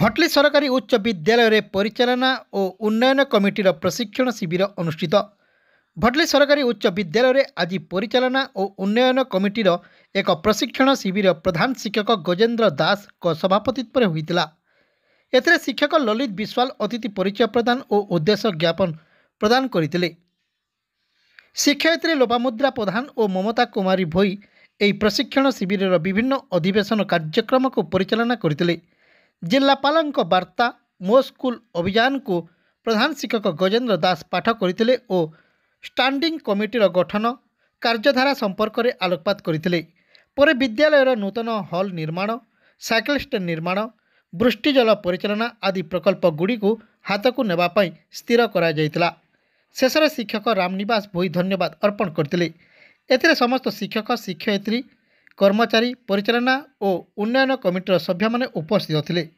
ଭଟଲି ସରକାରୀ ଉଚ୍ଚ ବିଦ୍ୟାଳୟରେ ପରିଚାଳନା ଓ ଉନ୍ନୟନ କମିଟିର ପ୍ରଶିକ୍ଷଣ ଶିବିର ଅନୁଷ୍ଠିତ ଭଟଲି ସରକାରୀ ଉଚ୍ଚ ବିଦ୍ୟାଳୟରେ ଆଜି ପରିଚାଳନା ଓ ଉନ୍ନୟନ କମିଟିର ଏକ ପ୍ରଶିକ୍ଷଣ ଶିବିର ପ୍ରଧାନ ଶିକ୍ଷକ ଗଜେନ୍ଦ୍ର ଦାସଙ୍କ ସଭାପତିତ୍ୱରେ ହୋଇଥିଲା ଏଥିରେ ଶିକ୍ଷକ ଲଲିତ ବିଶ୍ୱାଲ ଅତିଥି ପରିଚୟ ପ୍ରଦାନ ଓ ଉଦ୍ଦେଶ୍ୟ ଜ୍ଞାପନ ପ୍ରଦାନ କରିଥିଲେ ଶିକ୍ଷୟିତ୍ରୀ ଲୋପାମୁଦ୍ରା ପ୍ରଧାନ ଓ ମମତା କୁମାରୀ ଭୋଇ ଏହି ପ୍ରଶିକ୍ଷଣ ଶିବିରର ବିଭିନ୍ନ ଅଧିବେଶନ କାର୍ଯ୍ୟକ୍ରମକୁ ପରିଚାଳନା କରିଥିଲେ ଜିଲ୍ଲାପାଳଙ୍କ ବାର୍ତ୍ତା ମୋ ସ୍କୁଲ ଅଭିଯାନକୁ ପ୍ରଧାନ ଶିକ୍ଷକ ଗଜେନ୍ଦ୍ର ଦାସ ପାଠ କରିଥିଲେ ଓ ଷ୍ଟାଣ୍ଡିଂ କମିଟିର ଗଠନ କାର୍ଯ୍ୟଧାରା ସମ୍ପର୍କରେ ଆଲୋକପାତ କରିଥିଲେ ପରେ ବିଦ୍ୟାଳୟର ନୂତନ ହଲ୍ ନିର୍ମାଣ ସାଇକେଲ ଷ୍ଟାଣ୍ଡ ନିର୍ମାଣ ବୃଷ୍ଟିଜଳ ପରିଚାଳନା ଆଦି ପ୍ରକଳ୍ପଗୁଡ଼ିକୁ ହାତକୁ ନେବା ପାଇଁ ସ୍ଥିର କରାଯାଇଥିଲା ଶେଷରେ ଶିକ୍ଷକ ରାମନିବାସ ଭୋଇ ଧନ୍ୟବାଦ ଅର୍ପଣ କରିଥିଲେ ଏଥିରେ ସମସ୍ତ ଶିକ୍ଷକ ଶିକ୍ଷୟିତ୍ରୀ କର୍ମଚାରୀ ପରିଚାଳନା ଓ ଉନ୍ନୟନ କମିଟିର ସଭ୍ୟମାନେ ଉପସ୍ଥିତ ଥିଲେ